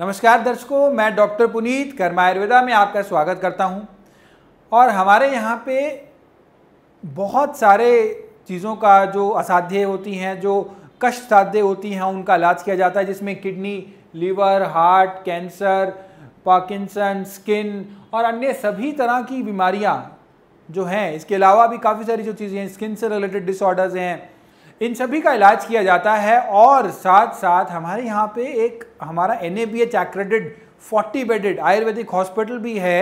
नमस्कार दर्शकों मैं डॉक्टर पुनीत कर्मा आयुर्वेदा में आपका स्वागत करता हूं और हमारे यहाँ पे बहुत सारे चीज़ों का जो असाध्य होती हैं जो कष्ट साध्य होती हैं उनका इलाज किया जाता है जिसमें kidney liver heart cancer Parkinson skin और अन्य सभी तरह की बीमारियां जो हैं इसके अलावा भी काफ़ी सारी जो चीज़ें हैं स्किन से रिलेटेड डिसऑर्डर्स हैं इन सभी का इलाज किया जाता है और साथ साथ हमारे यहाँ पे एक हमारा N A B H accredited forty bedded ayurvedic hospital भी है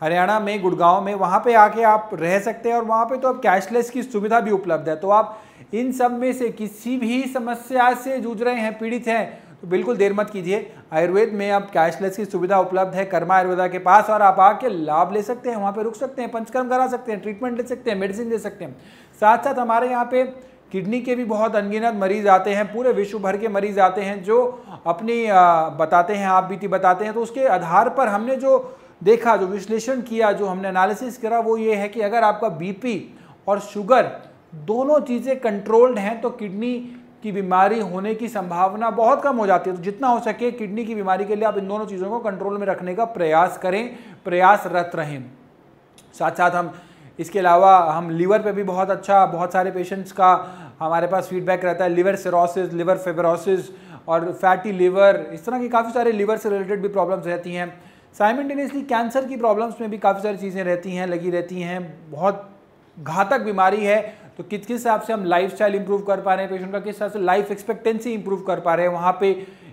हरियाणा में गुड़गांव में वहाँ पे आके आप रह सकते हैं और वहाँ पे तो अब कैशलेस की सुविधा भी उपलब्ध है तो आप इन सब में से किसी भी समस्या से जूझ रहे हैं पीड़ित हैं तो बिल्कुल देर मत कीजिए आयुर्वेद में अब कैशलेस की सुविधा उपलब्ध है कर्मा आयुर्वेदा के पास और आप आके लाभ ले सकते हैं वहाँ पर रुक सकते हैं पंचकर्म करा सकते हैं ट्रीटमेंट ले सकते हैं मेडिसिन ले सकते हैं साथ साथ हमारे यहाँ पे किडनी के भी बहुत अनगिनत मरीज आते हैं पूरे विश्व भर के मरीज आते हैं जो अपनी बताते हैं आप बीती बताते हैं तो उसके आधार पर हमने जो देखा जो विश्लेषण किया जो हमने एनालिसिस करा वो ये है कि अगर आपका बीपी और शुगर दोनों चीज़ें कंट्रोल्ड हैं तो किडनी की बीमारी होने की संभावना बहुत कम हो जाती है तो जितना हो सके किडनी की बीमारी के लिए आप इन दोनों चीज़ों को कंट्रोल में रखने का प्रयास करें प्रयासरत रहें साथ साथ हम इसके अलावा हम लीवर पे भी बहुत अच्छा बहुत सारे पेशेंट्स का हमारे पास फीडबैक रहता है लीवर सेरोसिस लीवर फेबरोसिस और फैटी लीवर इस तरह की काफ़ी सारे लीवर से रिलेटेड भी प्रॉब्लम्स रहती हैं साइमेंटेनियसली कैंसर की प्रॉब्लम्स में भी काफ़ी सारी चीज़ें रहती हैं लगी रहती हैं बहुत घातक बीमारी है तो किस किस हिसाब से हम लाइफ स्टाइल इम्प्रूव कर पा रहे हैं पेशेंट का किस हिसाब से लाइफ एक्सपेक्टेंसी इंप्रूव कर पा रहे हैं वहाँ पे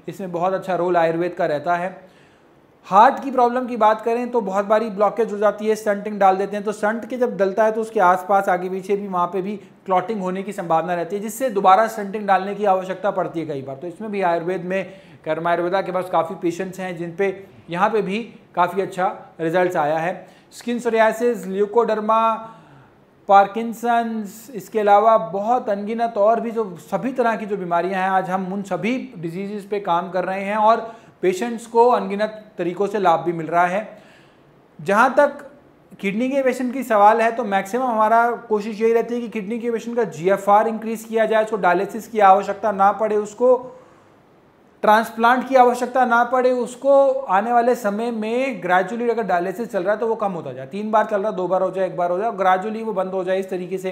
इसमें बहुत अच्छा रोल आयुर्वेद का रहता है हार्ट की प्रॉब्लम की बात करें तो बहुत बारी ब्लॉकेज हो जाती है सन्टिंग डाल देते हैं तो सेंट के जब डलता है तो उसके आसपास आगे पीछे भी वहाँ पे भी क्लॉटिंग होने की संभावना रहती है जिससे दोबारा सेंटिंग डालने की आवश्यकता पड़ती है कई बार तो इसमें भी आयुर्वेद में कर्म आयुर्वेदा के पास काफ़ी पेशेंट्स हैं जिन पर यहाँ पर भी काफ़ी अच्छा रिजल्ट आया है स्किन सोरियासिस ल्यूकोडर्मा पार्किसन इसके अलावा बहुत अनगिनत और भी जो सभी तरह की जो बीमारियाँ हैं आज हम उन सभी डिजीज़ पर काम कर रहे हैं और पेशेंट्स को अनगिनत तरीक़ों से लाभ भी मिल रहा है जहाँ तक किडनी के पेशेंट की सवाल है तो मैक्सिमम हमारा कोशिश यही रहती है कि किडनी के पेशेंट का जीएफआर इंक्रीज़ किया जाए उसको डायलिसिस की आवश्यकता ना पड़े उसको ट्रांसप्लांट की आवश्यकता ना पड़े उसको आने वाले समय में ग्रेजुअली अगर डायलिसिस चल रहा है तो वो कम होता जाए तीन बार चल रहा है दो बार हो जाए एक बार हो जाए और ग्रेजुअली वो बंद हो जाए इस तरीके से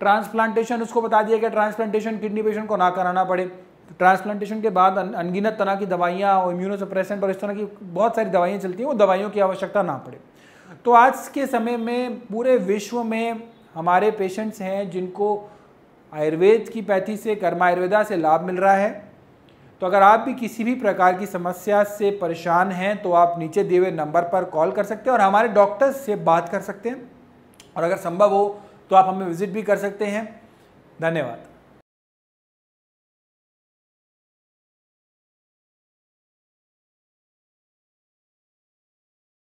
ट्रांसप्लांटेशन उसको बता दिया गया ट्रांसप्लांटेशन किडनी पेशेंट को ना कराना पड़े ट्रांसप्लांटेशन के बाद अनगिनत तरह की दवाइयाँ और इम्यूनोसप्रेसेंट और इस तरह की बहुत सारी दवाइयाँ चलती हैं वो दवाइयों की आवश्यकता ना पड़े तो आज के समय में पूरे विश्व में हमारे पेशेंट्स हैं जिनको आयुर्वेद की पैथी से कर्मा आयुर्वेदा से लाभ मिल रहा है तो अगर आप भी किसी भी प्रकार की समस्या से परेशान हैं तो आप नीचे दिए हुए नंबर पर कॉल कर सकते हैं और हमारे डॉक्टर्स से बात कर सकते हैं और अगर संभव हो तो आप हमें विज़िट भी कर सकते हैं धन्यवाद